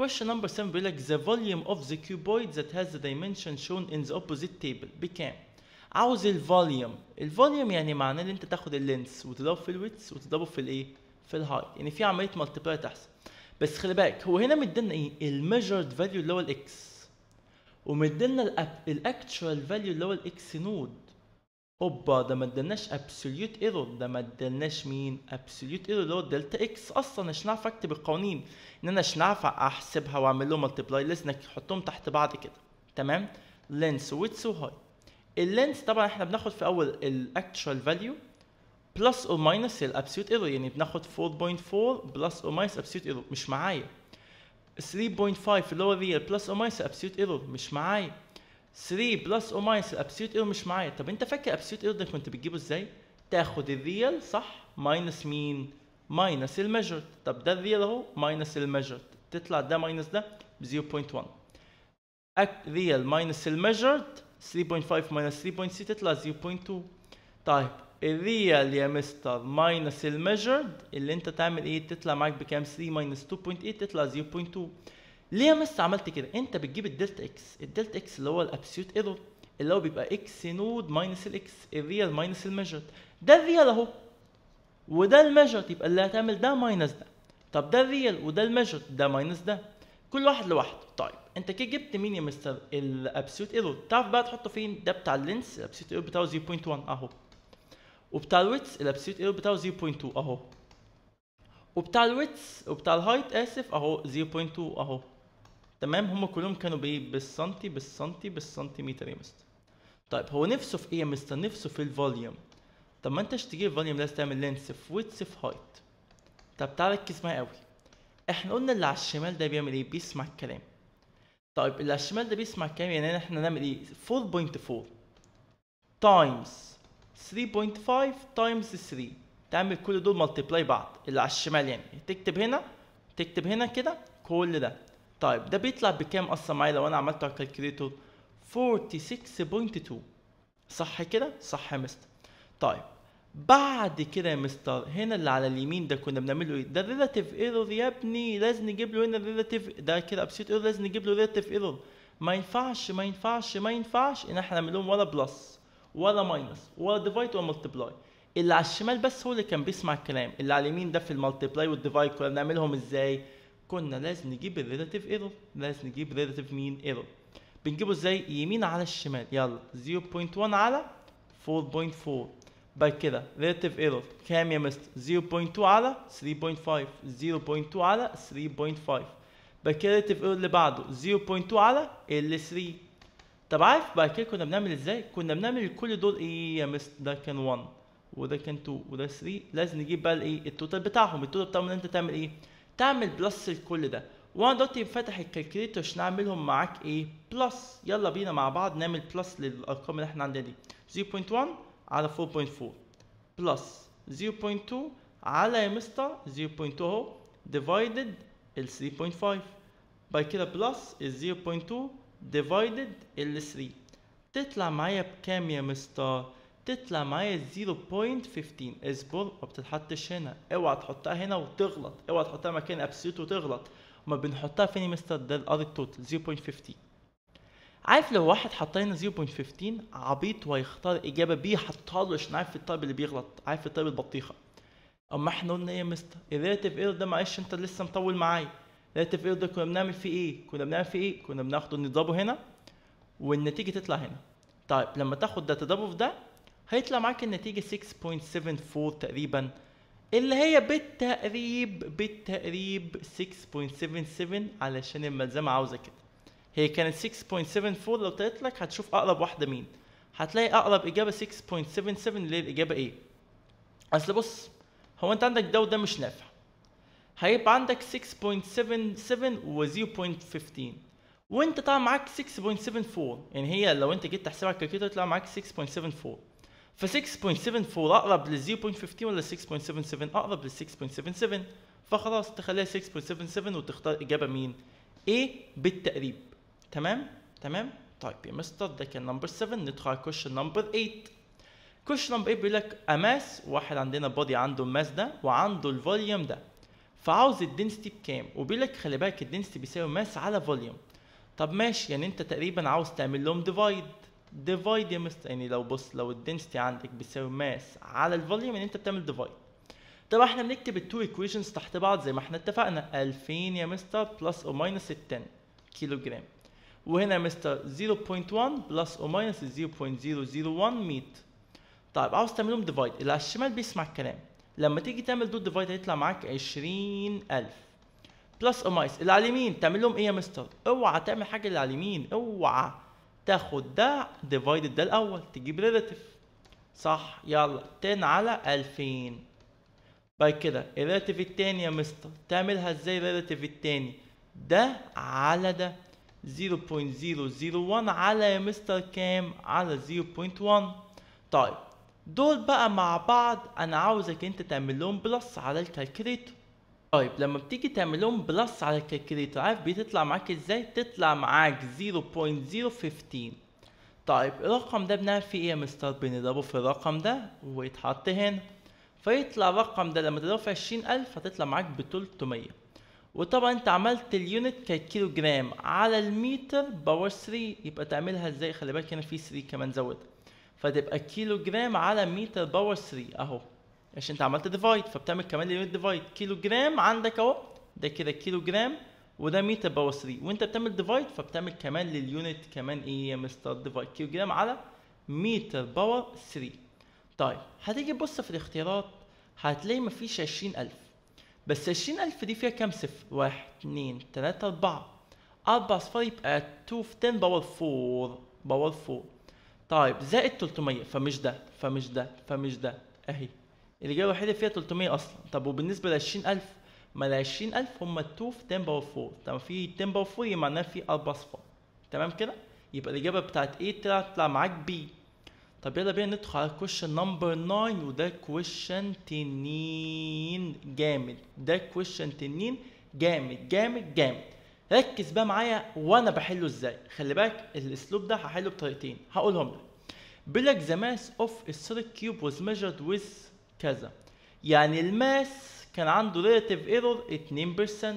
question number 7 بيقول لك the volume of the cuboid that has the dimension shown in the opposite table بكام؟ عاوز الفوليوم الفوليوم يعني معناه ان انت تاخد اللينس وتضربه في الويتس وتضربه في الايه؟ في الهايت يعني في عمليه ملتبلاي تحصل بس خلي بالك هو هنا مدينا ايه؟ الميجرد فاليو اللي هو الاكس ومدينا الاكتشوال فاليو اللي هو الاكس نود اوبا ده ما ادالناش ابسوليوت ايرور ده ما ادالناش مين ابسوليوت ايرور اللي هو دلتا اكس اصلا مش هنعرف اكتب القوانين ان انا مش هنعرف احسبها واعمل له ملتبلاي لازم تحطهم تحت بعض كده تمام لينس ويتس وهاي اللينس طبعا احنا بناخد في اول الاكتشوال فاليو بلس اور ماينس الابسوليوت ايرور يعني بناخد 4.4 بلس اور ماينس ابسوليوت ايرور مش معايا 3.5 اللي هو ريال بلس اور ماينس ابسوليوت ايرور مش معايا 3 بلس او ماينس الابسوليوت ايرور مش معايا طب انت فاكر الابسوليوت ايرور ده كنت بتجيبه ازاي تاخد الريال صح ماينس مين ماينس الميجرد طب ده الريال اهو ماينس الميجرد تطلع ده ماينس ده ب 0.1 ريال ماينس الميجرد 3.5 ماينس 3.6 تطلع 0.2 طيب الريال يا مستر ماينس الميجرد اللي انت تعمل ايه تطلع معاك بكام 3 ماينس 2.8 تطلع 0.2 ليه يا مس عملت كده انت بتجيب الدلتا اكس الدلتا اكس اللي هو الابسيوت ايرور اللي هو بيبقى اكس نود ماينس الاكس الريال ماينس الميجرد ده الريال اهو وده الميجرد يبقى اللي هتعمل ده ماينس ده طب ده الريال وده الميجرد ده ماينس ده كل واحد لوحده طيب انت كده جبت مين يا مستر الابسيوت ايرور تعرف بقى تحطه فين ده بتاع اللينس الابسيوت ايرور بتاعه 0.1 اهو وبتاع الويتس الابسيوت ايرور بتاعه 0.2 اهو وبتاع الويتس وبتاع الهايت اسف اهو 0.2 اهو تمام هم كلهم كانوا بايه بالسنتي بالسنتي بالسنتيمتر يا مستر طيب هو نفسه في ايه يا مستر نفسه في الفوليوم طب ما انت تجيب فوليوم لازم تعمل لينس في ويدث في هايت طب تعالى ركز معايا قوي احنا قلنا اللي على الشمال ده بيعمل ايه بيسمع الكلام طيب اللي على الشمال ده بيسمع الكلام يعني احنا نعمل ايه 4.4 تايمز 3.5 تايمز 3 تعمل كل دول ملتبلاي بعض اللي على الشمال يعني تكتب هنا تكتب هنا كده كل ده طيب ده بيطلع بكام اصلا معايا لو انا عملته على الكالكليتور 46.2 صح كده صح يا مستر طيب بعد كده يا مستر هنا اللي على اليمين ده كنا بنعمله ايه ده الريلاتيف ايرور يا ابني لازم نجيب له هنا الريلاتيف ده كده ابسيت ايرور لازم نجيب له ريلاتيف ايرور ما ينفعش ما ينفعش ما ينفعش ان احنا نعمل لهم ولا بلس ولا ماينس ولا ديفايد ولا ملتبلاي اللي على الشمال بس هو اللي كان بيسمع الكلام اللي على اليمين ده في المالتيبلاي والديفايد كنا بنعملهم ازاي كنا لازم نجيب الريلاتيف ايرور لازم نجيب الريلاتيف مين ايرور بنجيبه ازاي يمين على الشمال يلا 0.1 على 4.4 بعد كده ريلاتيف ايرور كام يا مستر 0.2 على 3.5 0.2 على 3.5 بعد كده الريلاتيف ايرور اللي بعده 0.2 على ال 3 طب عارف بعد كده كنا بنعمل ازاي كنا بنعمل كل دول ايه يا مستر ده كان 1 وده كان 2 وده 3 لازم نجيب بقى الايه التوتال بتاعهم التوتال بتاعهم ان انت تعمل ايه تعمل بلس لكل ده وانا دلوقتي فتح الكالكوليتر عشان اعملهم معاك ايه بلس يلا بينا مع بعض نعمل بلس للارقام اللي احنا عندنا دي 0.1 على 4.4 بلس 0.2 على يا مستر 0.2 اهو ديفايدد ال 3.5 بعد كده بلس ال 0.2 ديفايدد ال 3 تطلع معايا بكام يا مستر تطلع معايا 0.15 اصبر ما بتتحطش هنا اوعى تحطها هنا وتغلط اوعى تحطها مكان ابسولوت وتغلط ما بنحطها فين يا مستر ده الار التوتال 0.15 عارف لو واحد حط هنا 0.15 عبيط وهيختار اجابه بي حطها له عشان عارف الطالب اللي بيغلط عارف الطالب البطيخه اما احنا قلنا ايه يا مستر الريلاتيف اير ده معلش انت لسه مطول معايا الريلاتيف اير ده كنا بنعمل فيه ايه كنا بنعمل فيه ايه كنا بناخده نضربه هنا والنتيجه تطلع هنا طيب لما تاخد ده تضربه في ده هيطلع معاك النتيجه 6.74 تقريبا اللي هي بالتقريب بالتقريب 6.77 علشان الملزمه عاوزه كده هي كانت 6.74 لو طلعت لك هتشوف اقرب واحده مين هتلاقي اقرب اجابه 6.77 اللي هي الاجابه ايه اصل بص هو انت عندك ده وده مش نافع هيبقى عندك 6.77 و 0.15 وانت طالع معاك 6.74 يعني هي لو انت جيت تحسبها على الكالكوليتر يطلع معاك 6.74 ف 6.74 اقرب لل 0.15 ولا 6.77 اقرب لل 6.77 فخلاص تخليها 6.77 وتختار اجابه مين A بالتقريب تمام تمام طيب يا مستر ده كان نمبر 7 ندخل على كوشن نمبر 8 كوشن نمبر 8 بيقول لك اماس واحد عندنا بودي عنده الماس ده وعنده الفوليوم ده فعاوز الدنسيتي بكام وبيقول لك خلي بالك الدنسيتي بيساوي ماس على فوليوم طب ماشي يعني انت تقريبا عاوز تعمل لهم ديفايد ديفايد يا مستر يعني لو بص لو الدنسيتي عندك بيساوي ماس على الفوليوم يعني ان انت بتعمل ديفايد طب احنا بنكتب التو ايكويشنز تحت بعض زي ما احنا اتفقنا 2000 يا مستر بلس او ماينس 10 كيلو جرام وهنا يا مستر 0.1 بلس او ماينس 0.001 ميت طيب عاوز تعملهم ديفايد اللي على الشمال بيسمع الكلام لما تيجي تعمل دوت ديفايد هيطلع معاك 20000 بلس او ماينس اللي على اليمين تعمل لهم ايه يا مستر اوعى تعمل حاجه اللي على اليمين اوعى تاخد ده ديفايدد ده الاول تجيب ريلاتيف صح يلا 10 على 2000 بعد كده الريلاتيف التاني يا مستر تعملها ازاي الريلاتيف التاني ده على ده 0.001 على يا مستر كام على 0.1 طيب دول بقى مع بعض انا عاوزك انت تعمل لهم بلس على الكالكريتور طيب لما بتيجي تعمل لهم بلس على الكالكليتر عارف بتطلع معاك ازاي تطلع معاك 0.015 طيب الرقم ده بنعرف فيه ايه يا مستر بنضربه في الرقم ده ويتحط هنا فيطلع الرقم ده لما تضربه في 20000 هتطلع معاك ب 300 وطبعا انت عملت اليونت كالكيلو جرام على المتر باور 3 يبقى تعملها ازاي خلي بالك هنا في 3 كمان زودها فتبقى كيلو جرام على متر باور 3 اهو ماشي انت عملت ديفايد فبتعمل كمان اليونت ديفايد كيلو جرام عندك اهو ده كده كيلو جرام وده ميتا باور 3 وانت بتعمل ديفايد فبتعمل كمان لليونت كمان ايه يا مستر ديفايد كيلو جرام على ميتر باور 3 طيب هتيجي تبص في الاختيارات هتلاقي مفيش 20000 بس 20000 دي فيها كام صفر؟ 1 2 3 4 4 صفر يبقى 2 في 10 باور 4 باور 4 طيب زائد 300 فمش ده فمش ده فمش ده اهي الإجابة الوحيدة فيها 300 أصلا طب وبالنسبة ل 20000 ما ال 20000 هم 2 في 10 باور 4 طب في 10 باور 4 يبقى معناها في أربع صفار تمام كده يبقى الإجابة بتاعت ايه تطلع معاك بي طب يلا بينا ندخل على كويشن نمبر 9 وده كويشن تنين جامد ده كويشن تنين جامد جامد جامد ركز بقى معايا وانا بحله ازاي خلي بالك الاسلوب ده هحله بطريقتين هقولهم لك بيقول لك ذا ماس اوف a كيوب cube ميجرد ويز كذا يعني الماس كان عنده relative error 2%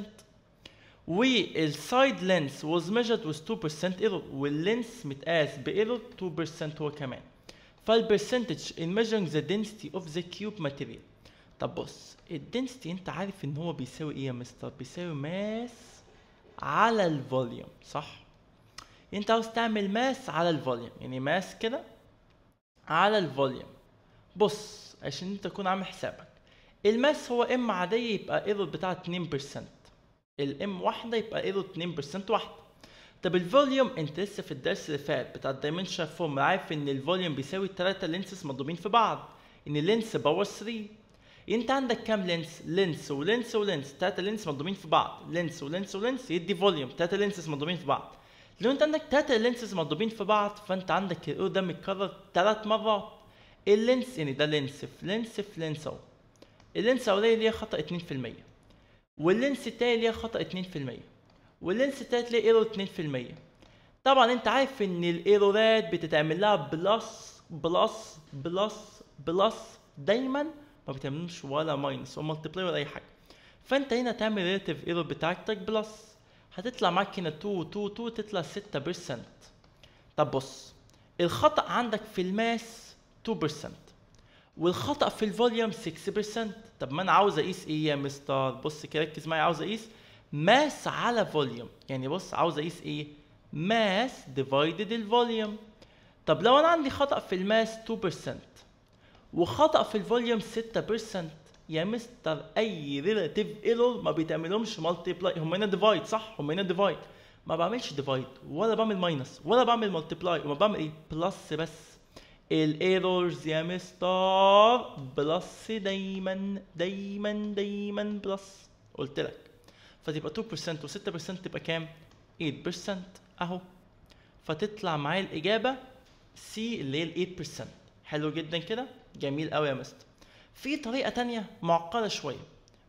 والسايد لينس was measured with 2% error واللينس متقاس بايرور 2% هو كمان فالبرسنتج in measuring the density of the cube material طب بص الدنستي انت عارف ان هو بيساوي ايه يا مستر بيساوي ماس على الفوليوم صح انت عاوز تعمل ماس على الفوليوم يعني ماس كده على الفوليوم بص عشان انت تكون عامل حسابك الماس هو ام عاديه يبقى ايرور بتاعها 2% الام واحده يبقى ايرور 2% واحده طب الفوليوم انت لسه في الدرس اللي فات بتاع الدايمنشن فورم عارف ان الفوليوم بيساوي 3 لينسز مضروبين في بعض ان لينس باور 3 انت عندك كام لينس لينس ولينس ولينس 3 لينس مضروبين في بعض لينس ولينس ولينس يدي فوليوم 3 لينسز مضروبين في بعض لو انت عندك 3 لينسز مضروبين في بعض فانت عندك الاو ده متكرر 3 مرات اللينس يعني ده لينس في لينس في لينس اهو اللينس الاولاني ليه خطا 2% واللينس التاني ليه خطا 2% واللينس التالت ليه ايرور 2% طبعا انت عارف ان الايرورات بتتعمل لها بلس بلس بلس بلس دايما ما بتعملوش ولا ماينس ولا ملتبلاي ولا اي حاجه فانت هنا تعمل ريلاتيف ايرور بتاعتك بلس هتطلع معاك هنا 2 2 2 تطلع 6% طب بص الخطا عندك في الماس 2% والخطا في الفوليوم 6% طب ما انا عاوز اقيس ايه يا مستر بص كده ركز معايا عاوز اقيس ماس على فوليوم يعني بص عاوز اقيس ايه ماس ديفايدد الفوليوم طب لو انا عندي خطا في الماس 2% وخطا في الفوليوم 6% يا مستر اي ريلاتيف ايرور ما بيتعملهمش مالتيبلاي هم هنا ديفايد صح هم هنا ديفايد ما بعملش ديفايد ولا بعمل ماينس ولا بعمل مالتيبلاي وما بعمل ايه بلس بس الايرورز يا مستر بلس دايما دايما دايما بلس قلت لك فتبقى 2% و6% تبقى كام 8% اهو فتطلع معايا الاجابه سي اللي هي 8% حلو جدا كده جميل قوي يا مستر في طريقه تانية معقده شويه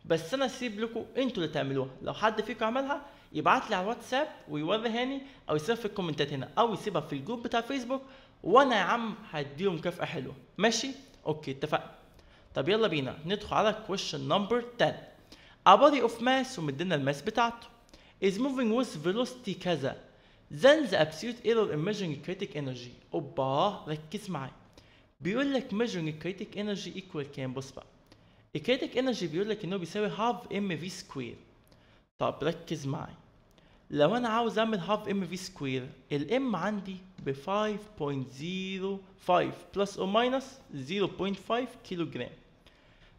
بس انا سيب لكم انتوا اللي تعملوها لو حد فيكم عملها يبعت لي على الواتساب ويوريهاني او يسيبها في الكومنتات هنا او يسيبها في الجروب بتاع فيسبوك وانا يا عم هديهم مكافاه حلوه ماشي اوكي اتفقنا طب يلا بينا ندخل على question number 10 a body of mass ومدينا الماس بتاعته is moving with velocity كذا then the absolute error in measuring kinetic energy اوبا ركز معايا بيقول لك measuring kinetic energy equal كام بص بقى الكينيتيك انرجي بيقول لك انه بيساوي هاف ام في سكوير طب ركز معايا لو انا عاوز اعمل هاف ام في سكوير الام عندي ب 5.05 بلس او ماينس 0.5 كيلو جرام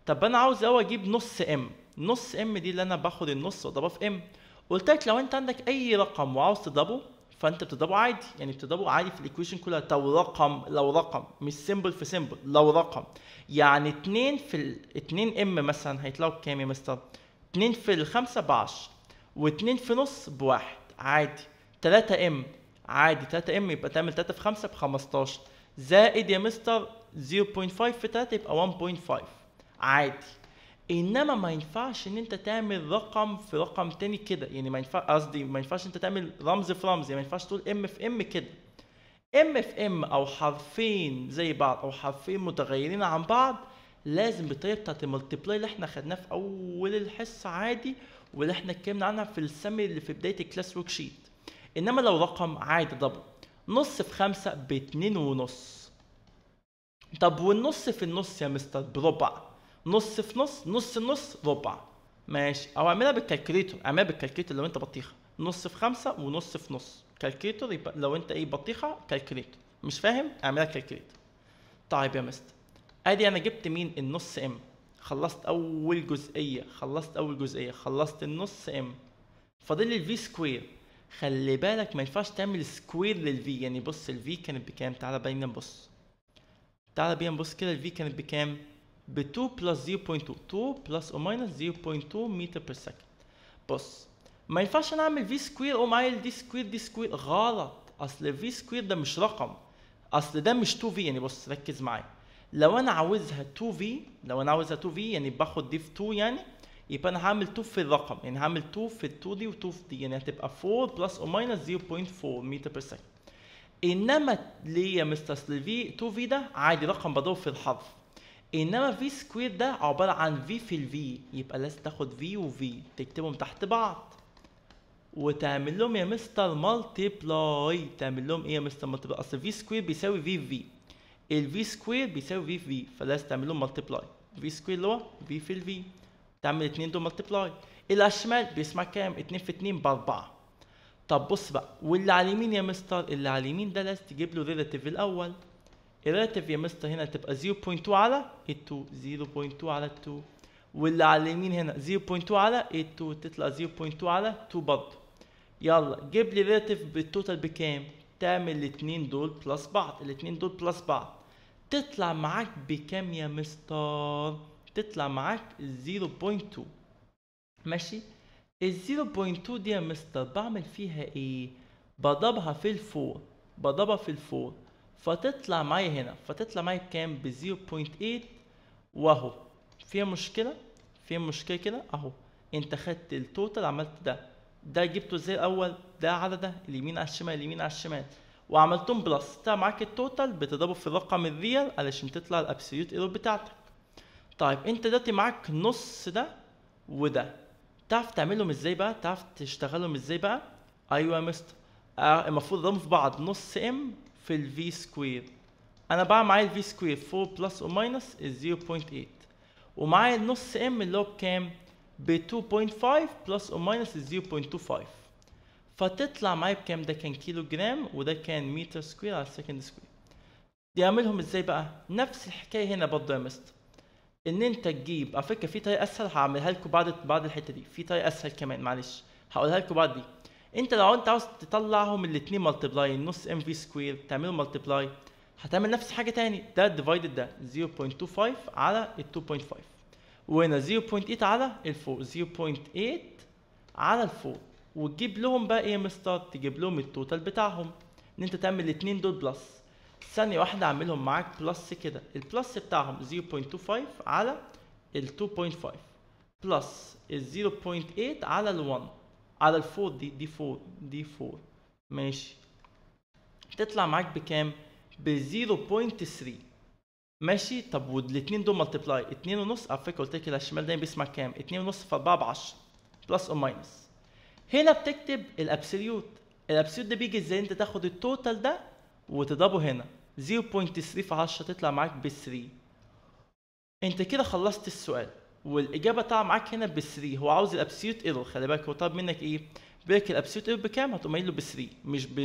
طب انا عاوز قوي اجيب نص ام نص ام دي اللي انا باخد النص واضربها في ام قلت لك لو انت عندك اي رقم وعاوز تضربه فانت بتضربه عادي يعني بتضربه عادي في الايكويشن كلها لو رقم لو رقم مش سيمبل في سيمبل لو رقم يعني 2 في ال 2 ام مثلا هيطلعوا بكام يا مستر 2 في الخمسة ب 10 و2 في نص بواحد عادي 3 ام عادي 3 ام يبقى تعمل 3 في 5 ب 15 زائد يا مستر 0.5 في 3 يبقى 1.5 عادي انما ما ينفعش ان انت تعمل رقم في رقم تاني كده يعني ما ينفع قصدي ما ينفعش انت تعمل رمز في رمز يعني ما ينفعش تقول ام في ام كده ام في ام او حرفين زي بعض او حرفين متغيرين عن بعض لازم بالطريقه بتاعت الملتبلاي اللي احنا خدناها في اول الحصه عادي واللي احنا اتكلمنا عنها في السمي اللي في بدايه الكلاس ورك شيت انما لو رقم عادي دبل نص في خمسة باتنين ونص طب والنص في النص يا مستر بربع نص في نص نص نص ربع ماشي او اعملها بالكالكوليتر اعملها بالكالكوليتر لو انت بطيخه نص في خمسة ونص في نص كالكوليتر يبقى لو انت ايه بطيخه كالكوليتر مش فاهم اعملها كالكوليتر طيب يا مستر ادي انا جبت مين النص ام خلصت اول جزئيه خلصت اول جزئيه خلصت النص ام فاضل لي الفي سكوير خلي بالك ما ينفعش تعمل سكوير للفي يعني بص الفي كانت بكام تعالى بينا نبص تعالى بينا نبص كده الفي كانت بكام ب 2 بلس 0.2 2 بلس او ماينس 0.2 متر بير سكند بص ما ينفعش انا اعمل في سكوير او عامل دي سكوير دي سكوير غلط اصل في سكوير ده مش رقم اصل ده مش 2 في يعني بص ركز معايا لو انا عاوزها 2 في لو انا عاوزها 2 في يعني باخد دي في 2 يعني يبقى انا هعمل 2 في الرقم يعني هعمل 2 في ال 2 دي و 2 في دي يعني هتبقى 4 بلس او ماينس 0.4 متر بير سكند انما يا مستر سلفي 2 في ده عادي رقم بضرب في الحرف انما في سكوير ده عباره عن في في الفي يبقى لازم تاخد في وفي تكتبهم تحت بعض وتعمل لهم يا مستر مالتيبلاي تعمل لهم ايه يا مستر مالتيبلاي اصل في سكوير بيساوي في في الفي سكوير بيساوي في في فلازم تعمل لهم مالتيبلاي في سكوير اللي هو في في الفي تعمل 2 دول ملتبلاي الى الشمال بيسمع كام 2 في 2 ب 4 طب بص بقى واللي على اليمين يا مستر اللي على اليمين ده لازم تجيب له ريلاتيف الاول الريلاتيف يا مستر هنا تبقى 0.2 على 2 0.2 على 2 واللي على اليمين هنا 0.2 على 2 تطلع 0.2 على 2 برضه يلا جيب لي ريلاتيف بالتوتال بكام تعمل الاثنين دول بلس بعض الاثنين دول بلس بعض تطلع معاك بكام يا مستر تطلع معاك 0.2 ماشي ال 0.2 دي يا مستر بعمل فيها ايه بضربها في الفور بضربها في الفور فتطلع معايا هنا فتطلع معايا بكام ب 0.8 واهو فيها مشكله فيها مشكله كده اهو انت خدت التوتال عملت ده ده جبته ازاي الاول ده على ده اليمين على الشمال اليمين على الشمال وعملتهم بلس طلع معاك التوتال بتضربه في الرقم الريال علشان تطلع الابسوليوت ايرور بتاعتك طيب انت دلوقتي معاك نص ده وده تعرف تعملهم ازاي بقى تعرف تشتغلهم ازاي بقى ايوه يا مستر آه، المفروض اضم في بعض نص ام في الفي سكوير انا بقى معايا الفي سكوير 4 بلس او ماينس 0.8 ومعايا النص ام اللي هو بكام ب 2.5 بلس او ماينس 0.25 فتطلع معايا بكام ده كان كيلو جرام وده كان متر سكوير على سكند سكوير دي اعملهم ازاي بقى نفس الحكايه هنا برضه يا مستر ان انت تجيب على فكره في طريقه اسهل هعملها لكم بعد بعد الحته دي في طريقه اسهل كمان معلش هقولها لكم بعد دي انت لو انت عاوز تطلعهم الاثنين ملتبلاي النص ام في سكوير تعمله ملتبلاي هتعمل نفس حاجه تاني ده الديفايدد ده 0.25 على ال 2.5 وهنا 0.8 على ال 4 0.8 على ال 4 وتجيب لهم بقى ايه يا مستر تجيب لهم التوتال بتاعهم ان انت تعمل الاثنين دول بلس ثانية واحدة اعملهم معاك بلس كده البلس بتاعهم 0.25 على ال 2.5 بلس ال 0.8 على ال 1 على ال 4 دي دي 4 دي 4 ماشي تطلع معاك بكام؟ ب 0.3 ماشي طب والاثنين دول ملتبلاي 2 ونص على فكره قلت لك الشمال ده بيسمع كام؟ 2 ونص في 4 ب 10 بلس او ماينس هنا بتكتب الابسوليوت الابسوليوت ده بيجي ازاي انت تاخد التوتال ده وتضربه هنا 0.3 في 10 تطلع معاك ب 3 انت كده خلصت السؤال والاجابه طالعه معاك هنا ب 3 هو عاوز الابسيوت ايرور خلي بالك هو طالب منك ايه بيقول لك الابسيوت ايرور بكام هتقوم قايل له ب 3 مش ب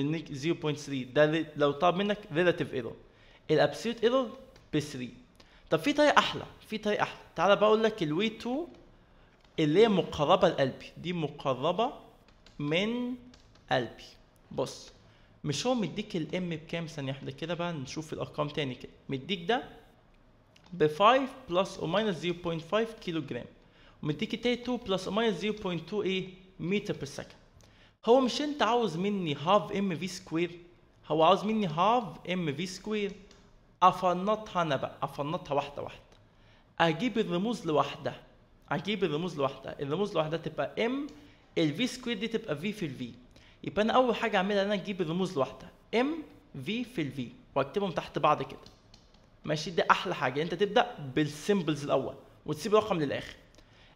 0.3 ده لو طلب منك ريلاتيف ايرور الابسيوت ايرور ب 3 طب في طريقه احلى في طريقه احلى تعالى بقول لك الوي 2 اللي هي مقربه لقلبي دي مقربه من قلبي بص مش هو مديك الام بكام ثانيه واحده كده بقى نشوف الارقام تاني كده مديك ده ب 5 بلس او ماينس 0.5 كيلو جرام ومديك التاني 2 بلس او ماينس 0.2 ايه متر بير سكند هو مش انت عاوز مني هاف ام في سكوير هو عاوز مني هاف ام في سكوير افنطها انا بقى افنطها واحده واحده اجيب الرموز لوحدها اجيب الرموز لوحدها الرموز لوحدها تبقى ام الفي سكوير دي تبقى في في الفي يبقى انا اول حاجه اعملها ان انا اجيب الرموز لوحدها ام في في الفي واكتبهم تحت بعض كده ماشي ده احلى حاجه انت تبدا بالسيمبلز الاول وتسيب رقم للاخر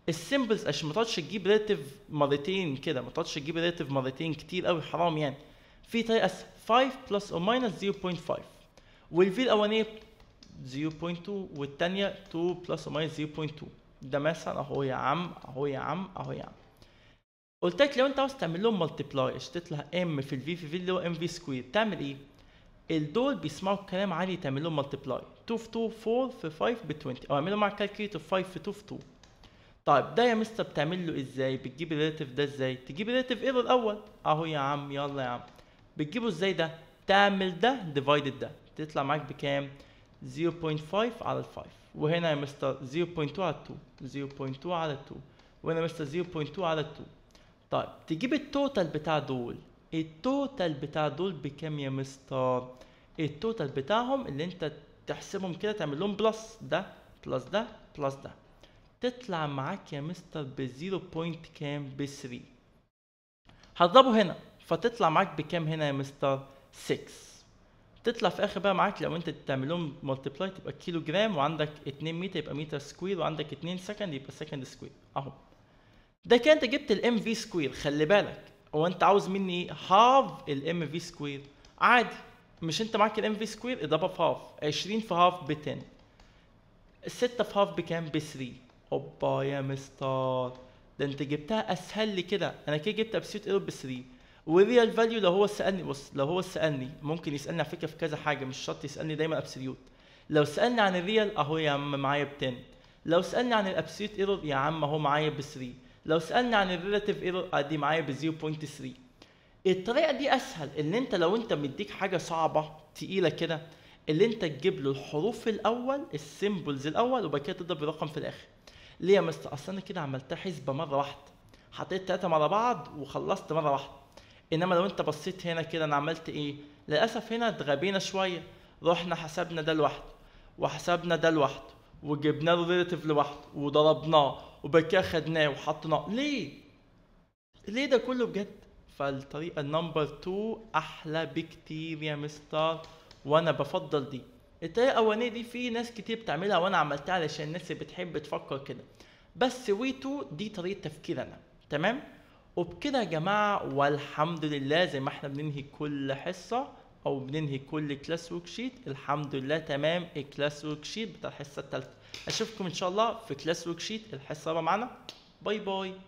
السيمبلز عشان ما تقعدش تجيب ريتيف مرتين كده ما تقعدش تجيب ريتيف مرتين كتير قوي حرام يعني في طريقه 5 بلس او ماينس 0.5 والفي الاولانيه 0.2 والثانيه 2 بلس او ماينس 0.2 ده مثلا اهو يا عم اهو يا عم اهو يا عم قلت لك لو انت عاوز تعمل لهم ملتبلاي اشتت لها ام في الفي في في اللي هو ام في سكوير تعمل ايه؟ الدول بيسمعوا الكلام عالي تعمل لهم ملتبلاي 2 في 2 4 في 5 ب 20 او اعملوا مع الكالكيوتر 5 في 2 في 2 طيب ده يا مستر بتعمل له ازاي؟ بتجيب الريلاتيف ده ازاي؟ تجيب الريلاتيف ايرور الاول اهو يا عم يلا يا عم بتجيبه ازاي ده؟ تعمل ده ديفايدد ده تطلع معاك بكام؟ 0.5 على 5 وهنا يا مستر 0.2 على 2 0.2 على 2 وهنا يا مستر 0.2 على 2 طيب تجيب التوتال بتاع دول التوتال بتاع دول بكام يا مستر التوتال بتاعهم اللي انت تحسبهم كده تعمل لهم بلس ده بلس ده بلس ده تطلع معاك يا مستر بزيرو بوينت كام بثري هتضربه هنا فتطلع معاك بكام هنا يا مستر 6 تطلع في اخر بقى معاك لو انت تعمل لهم ملتبلاي تبقى كيلو جرام وعندك 2 متر يبقى متر سكوير وعندك 2 سكند يبقى سكند سكوير اهو ده كان انت جبت الام في سكوير خلي بالك هو انت عاوز مني هاف الام في سكوير عادي مش انت معاك الام في سكوير اضربها في هاف 20 في هاف ب 10 6 في هاف بكام ب 3 هوبا يا مستر ده انت جبتها اسهل لي كده انا كده جبت ابسيوت ايرور ب 3 والريال فاليو لو هو سالني بص لو هو سالني ممكن يسالني على فكره في كذا حاجه مش شرط يسالني دايما ابسوليوت لو سالني عن الريال اهو يا عم معايا ب 10 لو سالني عن الابسوليوت ايرور يا عم اهو معايا ب 3 لو سالنا عن الريلاتيف ايرور ادي معايا ب 0.3 الطريقه دي اسهل ان انت لو انت مديك حاجه صعبه تقيله كده اللي انت تجيب له الحروف الاول السيمبلز الاول وبعد كده تضرب الرقم في الاخر ليه يا مستر اصل انا كده عملتها حسبه مره واحده حطيت ثلاثه مع بعض وخلصت مره واحده انما لو انت بصيت هنا كده انا عملت ايه للاسف هنا اتغبينا شويه رحنا حسبنا ده لوحده وحسبنا ده لوحده وجبنا له ريلاتيف لوحده وضربناه وبكاه خدناه وحطناه ليه؟ ليه ده كله بجد؟ فالطريقه النمبر 2 احلى بكتير يا مستر وانا بفضل دي الطريقه الاولانيه دي في ناس كتير بتعملها وانا عملتها علشان الناس اللي بتحب تفكر كده بس وي 2 دي طريقه تفكير انا تمام وبكده يا جماعه والحمد لله زي ما احنا بننهي كل حصه او بننهي كل كلاس ورك شيت الحمد لله تمام الكلاس ورك شيت بتاع الحصه التالتة اشوفكم ان شاء الله في كلاس ورك شيت الحصه معنا باي باي